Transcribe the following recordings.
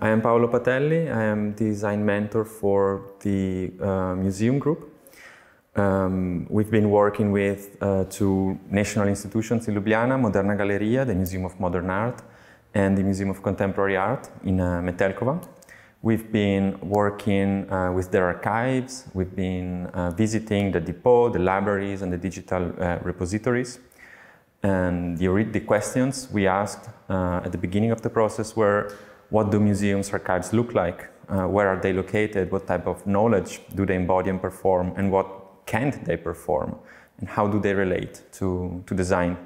I am Paolo Patelli. I am design mentor for the uh, museum group. Um, we've been working with uh, two national institutions in Ljubljana, Moderna Galleria, the Museum of Modern Art, and the Museum of Contemporary Art in uh, Metelkova. We've been working uh, with their archives. We've been uh, visiting the depot, the libraries, and the digital uh, repositories. And the, the questions we asked uh, at the beginning of the process were what do museums archives look like? Uh, where are they located? What type of knowledge do they embody and perform? And what can't they perform? And how do they relate to, to design?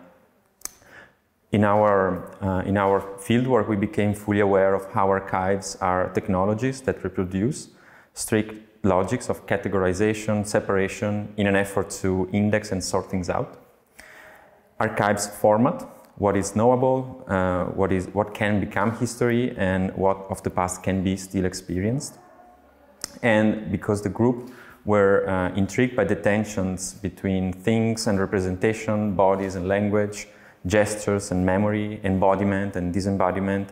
In our, uh, in our fieldwork, we became fully aware of how archives are technologies that reproduce strict logics of categorization, separation, in an effort to index and sort things out. Archives format what is knowable, uh, what, is, what can become history, and what of the past can be still experienced. And because the group were uh, intrigued by the tensions between things and representation, bodies and language, gestures and memory, embodiment and disembodiment,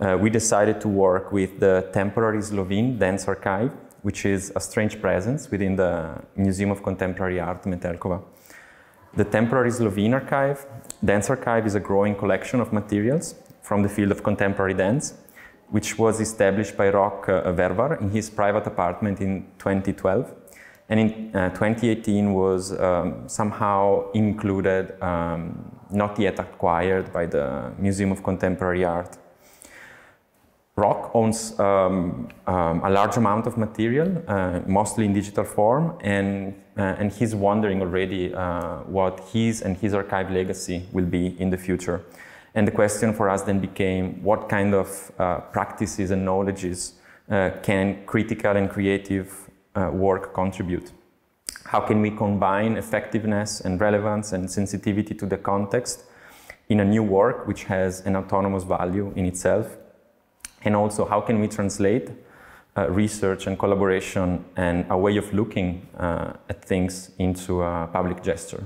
uh, we decided to work with the temporary Slovene Dance Archive, which is a strange presence within the Museum of Contemporary Art Metelkova. The temporary Slovene archive, Dance Archive is a growing collection of materials from the field of contemporary dance, which was established by Rock uh, Vervar in his private apartment in 2012. And in uh, 2018 was um, somehow included, um, not yet acquired by the Museum of Contemporary Art. Rock owns um, um, a large amount of material, uh, mostly in digital form, and, uh, and he's wondering already uh, what his and his archive legacy will be in the future. And the question for us then became what kind of uh, practices and knowledges uh, can critical and creative uh, work contribute? How can we combine effectiveness and relevance and sensitivity to the context in a new work which has an autonomous value in itself and also how can we translate uh, research and collaboration and a way of looking uh, at things into a public gesture.